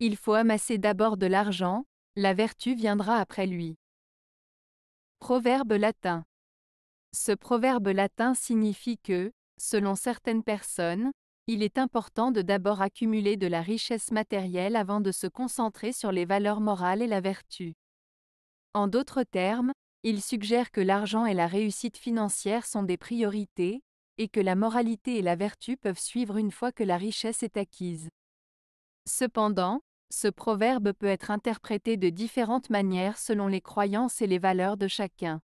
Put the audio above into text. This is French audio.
Il faut amasser d'abord de l'argent, la vertu viendra après lui. Proverbe latin. Ce proverbe latin signifie que, selon certaines personnes, il est important de d'abord accumuler de la richesse matérielle avant de se concentrer sur les valeurs morales et la vertu. En d'autres termes, il suggère que l'argent et la réussite financière sont des priorités, et que la moralité et la vertu peuvent suivre une fois que la richesse est acquise. Cependant, ce proverbe peut être interprété de différentes manières selon les croyances et les valeurs de chacun.